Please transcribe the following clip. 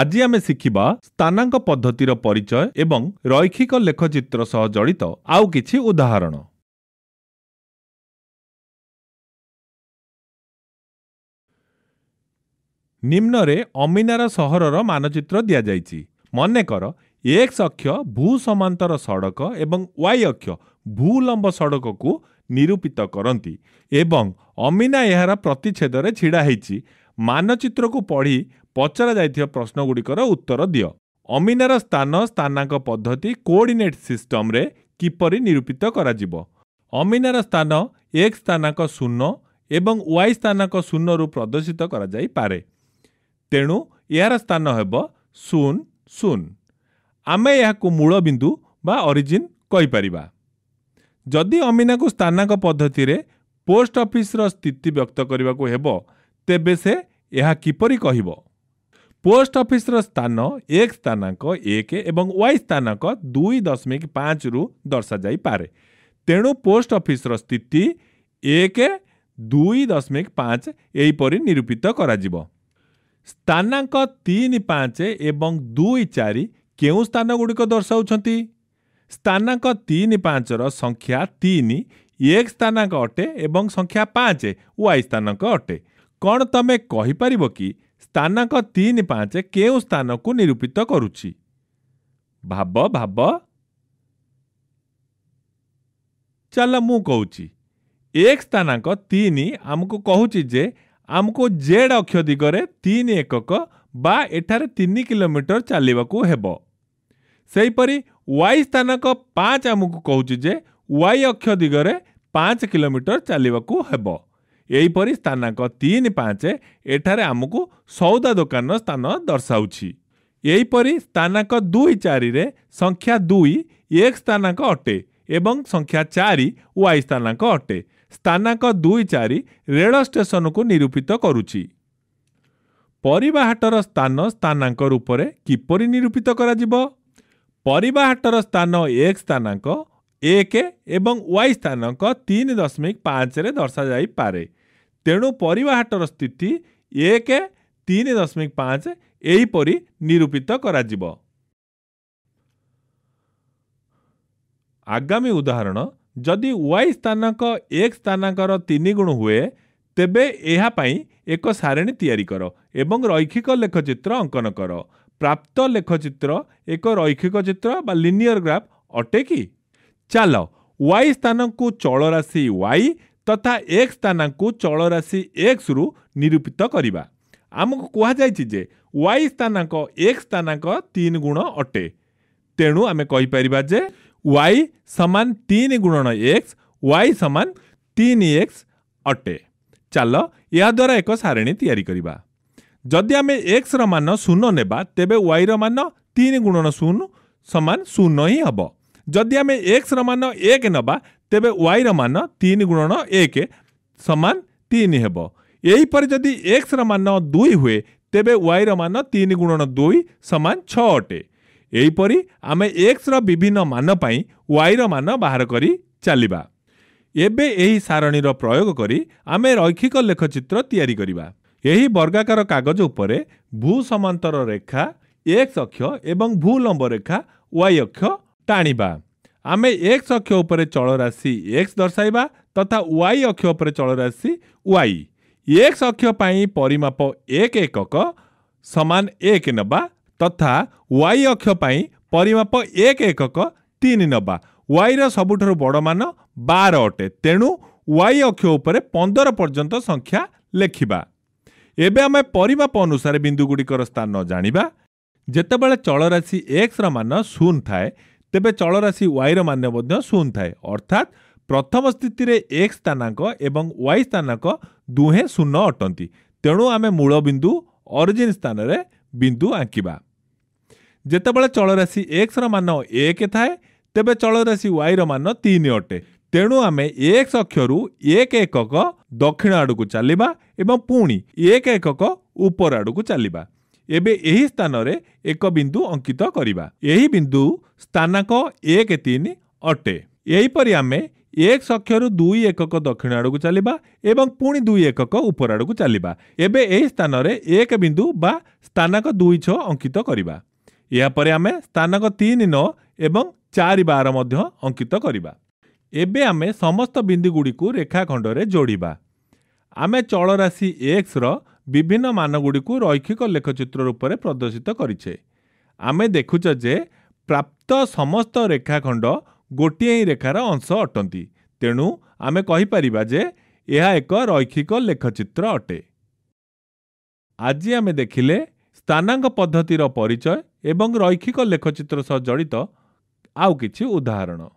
ଆଜି ଆମେ ଶିଖିବା ସ୍ଥାନାଙ୍କ ପଦ୍ଧତିର ପରିଚୟ ଏବଂ ରୈଖିକ ଲେଖଚିତ୍ର ସହ ଜଡ଼ିତ ଆଉ କିଛି ଉଦାହରଣ ନିମ୍ନରେ ଅମିନାର ସହରର ମାନଚିତ୍ର ଦିଆଯାଇଛି ମନେକର ଏକ୍ସ ଅକ୍ଷ ଭୂ ସମାନ୍ତର ସଡ଼କ ଏବଂ ୱାଇ ଅକ୍ଷ ଭୂଲମ୍ବ ସଡ଼କକୁ ନିରୂପିତ କରନ୍ତି ଏବଂ ଅମିନା ଏହାର ପ୍ରତିଚ୍ଛେଦରେ ଛିଡ଼ା ହୋଇଛି ମାନଚିତ୍ରକୁ ପଢ଼ି ପଚରା ପଚରାଯାଇଥିବା ପ୍ରଶ୍ନଗୁଡ଼ିକର ଉତ୍ତର ଦିଅ ଅମିନାର ସ୍ଥାନ ସ୍ଥାନାଙ୍କ ପଦ୍ଧତି କୋଅର୍ଡିନେଟ୍ ସିଷ୍ଟମ୍ରେ କିପରି ନିରୂପିତ କରାଯିବ ଅମିନାର ସ୍ଥାନ ଏକ୍ ସ୍ଥାନାଙ୍କ ଶୂନ ଏବଂ ୱାଇ ସ୍ଥାନାଙ୍କ ଶୂନରୁ ପ୍ରଦର୍ଶିତ କରାଯାଇପାରେ ତେଣୁ ଏହାର ସ୍ଥାନ ହେବ ଶୂନ ଶୂନ ଆମେ ଏହାକୁ ମୂଳ ବିନ୍ଦୁ ବା ଅରିଜିନ୍ କହିପାରିବା ଯଦି ଅମିନାକୁ ସ୍ଥାନାଙ୍କ ପଦ୍ଧତିରେ ପୋଷ୍ଟ ଅଫିସ୍ର ସ୍ଥିତି ବ୍ୟକ୍ତ କରିବାକୁ ହେବ ତେବେ ସେ ଏହା କିପରି କହିବ ପୋଷ୍ଟ ଅଫିସର ସ୍ଥାନ ଏକ ସ୍ଥାନାଙ୍କ ଏକ ଏବଂ ୱାଇ ସ୍ଥାନାଙ୍କ ଦୁଇ ଦଶମିକ ପାଞ୍ଚରୁ ଦର୍ଶାଯାଇପାରେ ତେଣୁ ପୋଷ୍ଟ ଅଫିସର ସ୍ଥିତି ଏକ ଦୁଇ ଦଶମିକ ପାଞ୍ଚ ଏହିପରି ନିରୂପିତ କରାଯିବ ସ୍ଥାନାଙ୍କ ତିନି ପାଞ୍ଚ ଏବଂ ଦୁଇ ଚାରି କେଉଁ ସ୍ଥାନଗୁଡ଼ିକ ଦର୍ଶାଉଛନ୍ତି ସ୍ଥାନାଙ୍କ ତିନି ପାଞ୍ଚର ସଂଖ୍ୟା ତିନି ଏକ ସ୍ଥାନାଙ୍କ ଅଟେ ଏବଂ ସଂଖ୍ୟା ପାଞ୍ଚ ୱାଇ ସ୍ଥାନାଙ୍କ ଅଟେ କ'ଣ ତମେ କହିପାରିବ କି ସ୍ଥାନାଙ୍କ ତିନି ପାଞ୍ଚ କେଉଁ ସ୍ଥାନକୁ ନିରୂପିତ କରୁଛି ଭାବ ଭାବ ଚାଲ ମୁଁ କହୁଛି ଏକ ସ୍ଥାନାଙ୍କ ତିନି ଆମକୁ କହୁଛି ଯେ ଆମକୁ ଜେଡ୍ ଅକ୍ଷ ଦିଗରେ ତିନି ଏକକ ବା ଏଠାରେ ତିନି କିଲୋମିଟର ଚାଲିବାକୁ ହେବ ସେହିପରି ୱାଇ ସ୍ଥାନାଙ୍କ ପାଞ୍ଚ ଆମକୁ କହୁଛି ଯେ ୱାଇ ଅକ୍ଷ ଦିଗରେ ପାଞ୍ଚ କିଲୋମିଟର ଚାଲିବାକୁ ହେବ ଏହିପରି ସ୍ଥାନାଙ୍କ ତିନି ପାଞ୍ଚ ଏଠାରେ ଆମକୁ ସଉଦା ଦୋକାନର ସ୍ଥାନ ଦର୍ଶାଉଛି ଏହିପରି ସ୍ଥାନାଙ୍କ ଦୁଇ ଚାରିରେ ସଂଖ୍ୟା ଦୁଇ ଏକ ସ୍ଥାନାଙ୍କ ଅଟେ ଏବଂ ସଂଖ୍ୟା ଚାରି ୱାଇ ସ୍ଥାନାଙ୍କ ଅଟେ ସ୍ଥାନାଙ୍କ ଦୁଇ ଚାରି ରେଳ ଷ୍ଟେସନକୁ ନିରୂପିତ କରୁଛି ପରିବା ହାଟର ସ୍ଥାନ ସ୍ଥାନାଙ୍କ ରୂପରେ କିପରି ନିରୂପିତ କରାଯିବ ପରିବା ହାଟର ସ୍ଥାନ ଏକ ସ୍ଥାନାଙ୍କ ଏକ ଏବଂ ୱାଇ ସ୍ଥାନକ ତିନି ଦଶମିକ ପାଞ୍ଚରେ ଦର୍ଶାଯାଇପାରେ ତେଣୁ ପରିବା ହାଟର ସ୍ଥିତି ଏକ ତିନି ଦଶମିକ ପାଞ୍ଚ ଏହିପରି ନିରୂପିତ କରାଯିବ ଆଗାମୀ ଉଦାହରଣ ଯଦି ୱାଇ ସ୍ଥାନକ ଏକ ତିନି ଗୁଣ ହୁଏ ତେବେ ଏହା ପାଇଁ ଏକ ସାରିଣୀ ତିଆରି କର ଏବଂ ରୈଖିକ ଲେଖଚିତ୍ର ଅଙ୍କନ କର ପ୍ରାପ୍ତ ଲେଖଚିତ୍ର ଏକ ରୈଖିକ ଚିତ୍ର ବା ଲିନିୟର ଗ୍ରାଫ୍ ଅଟେ କି ଚାଲ ୱାଇ ସ୍ଥାନକୁ ଚଳରାଶି ୱାଇ ତଥା ଏକ୍ସ ସ୍ଥାନଙ୍କୁ ଚଳରାଶି ଏକ୍ସରୁ ନିରୂପିତ କରିବା ଆମକୁ କୁହାଯାଇଛି ଯେ ୱାଇ ସ୍ଥାନାଙ୍କ ଏକ୍ସ ସ୍ଥାନାଙ୍କ ତିନି ଗୁଣ ଅଟେ ତେଣୁ ଆମେ କହିପାରିବା ଯେ ୱାଇ ସମାନ ତିନି ଗୁଣନ ଏକ୍ସ ୱାଇ ସମାନ ତିନି ଏକ୍ସ ଅଟେ ଚାଲ ଏହାଦ୍ୱାରା ଏକ ସାରିଣୀ ତିଆରି କରିବା ଯଦି ଆମେ ଏକ୍ସର ମାନ ଶୂନ ନେବା ତେବେ ୱାଇର ମାନ ତିନି ଗୁଣନ ଶୂନ ସମାନ ଶୂନ ହିଁ ହେବ ଯଦି ଆମେ ଏକ୍ସର ମାନ ଏକ ନେବା ତେବେ ୱାଇର ମାନ ତିନି ଗୁଣନ ଏକ ସମାନ ତିନି ହେବ ଏହିପରି ଯଦି ଏକ୍ସର ମାନ ଦୁଇ ହୁଏ ତେବେ ୱାଇର ମାନ ତିନି ଗୁଣନ ଦୁଇ ସମାନ ଛଅ ଅଟେ ଏହିପରି ଆମେ ଏକ୍ସର ବିଭିନ୍ନ ମାନ ପାଇଁ ୱାଇର ମାନ ବାହାର କରି ଚାଲିବା ଏବେ ଏହି ସାରଣୀର ପ୍ରୟୋଗ କରି ଆମେ ରୈକ୍ଷିକ ଲେଖଚିତ୍ର ତିଆରି କରିବା ଏହି ବର୍ଗାକାର କାଗଜ ଉପରେ ଭୂ ସମାନ୍ତର ରେଖା ଏକ୍ସ ଅକ୍ଷ ଏବଂ ଭୂ ଲମ୍ବ ରେଖା ୱାଇ ଅକ୍ଷ ଟାଣିବା ଆମେ ଏକ୍ସ ଅକ୍ଷ ଉପରେ ଚଳରାଶି ଏକ୍ସ ଦର୍ଶାଇବା ତଥା ୱାଇ ଅକ୍ଷ ଉପରେ ଚଳରାଶି ୱାଇ ଏକ୍ସ ଅକ୍ଷ ପାଇଁ ପରିମାପ ଏକ ଏକକ ସମାନ ଏକ ନେବା ତଥା ୱାଇ ଅକ୍ଷ ପାଇଁ ପରିମାପ ଏକ ଏକକ ତିନି ନେବା ୱାଇର ସବୁଠାରୁ ବଡ଼ ମାନ ବାର ଅଟେ ତେଣୁ ୱାଇ ଅକ୍ଷ ଉପରେ ପନ୍ଦର ପର୍ଯ୍ୟନ୍ତ ସଂଖ୍ୟା ଲେଖିବା ଏବେ ଆମେ ପରିମାପ ଅନୁସାରେ ବିନ୍ଦୁଗୁଡ଼ିକର ସ୍ଥାନ ଜାଣିବା ଯେତେବେଳେ ଚଳରାଶି ଏକ୍ସର ମାନ ଶୂନ ଥାଏ तेज चलराशि राशि वाई रान शून थाए अर्थात प्रथम स्थित एक्स स्थानाक वाई स्थानाक दुहे शून्य अटंती तेणु आम मूल बिंदु अरिजिन स्थान में बिंदु आंकवा जिते चल राशि एक्स रान एक थाए तेज चलराशि वाई रान तीन अटे तेणु आम एक्स अक्षर एक एकक दक्षिण आड़ को चलवा पुणी एक एकक ऊपर आड़ को चलवा ଏବେ ଏହି ସ୍ଥାନରେ ଏକ ବିନ୍ଦୁ ଅଙ୍କିତ କରିବା ଏହି ବିନ୍ଦୁ ସ୍ଥାନକ ଏକ ତିନି ଅଟେ ଏହିପରି ଆମେ ଏକ ସକ୍ଷରୁ ଦୁଇ ଏକକ ଦକ୍ଷିଣ ଆଡ଼କୁ ଚାଲିବା ଏବଂ ପୁଣି ଦୁଇ ଏକକ ଉପର ଆଡ଼କୁ ଚାଲିବା ଏବେ ଏହି ସ୍ଥାନରେ ଏକ ବିନ୍ଦୁ ବା ସ୍ଥାନକ ଦୁଇ ଛଅ ଅଙ୍କିତ କରିବା ଏହାପରେ ଆମେ ସ୍ଥାନକ ତିନି ନଅ ଏବଂ ଚାରି ବାର ମଧ୍ୟ ଅଙ୍କିତ କରିବା ଏବେ ଆମେ ସମସ୍ତ ବିନ୍ଦୁ ଗୁଡ଼ିକୁ ରେଖାଖଣ୍ଡରେ ଯୋଡ଼ିବା ଆମେ ଚଳରାଶି ଏକ୍ସର ବିଭିନ୍ନ ମାନଗୁଡ଼ିକୁ ରୈକ୍ଷିକ ଲେଖଚିତ୍ର ରୂପରେ ପ୍ରଦର୍ଶିତ କରିଛେ ଆମେ ଦେଖୁଛ ଯେ ପ୍ରାପ୍ତ ସମସ୍ତ ରେଖାଖଣ୍ଡ ଗୋଟିଏ ହିଁ ରେଖାର ଅଂଶ ଅଟନ୍ତି ତେଣୁ ଆମେ କହିପାରିବା ଯେ ଏହା ଏକ ରୈକ୍ଷିକ ଲେଖଚିତ୍ର ଅଟେ ଆଜି ଆମେ ଦେଖିଲେ ସ୍ଥାନାଙ୍କ ପଦ୍ଧତିର ପରିଚୟ ଏବଂ ରୈକ୍ଷିକ ଲେଖଚିତ୍ର ସହ ଜଡ଼ିତ ଆଉ କିଛି ଉଦାହରଣ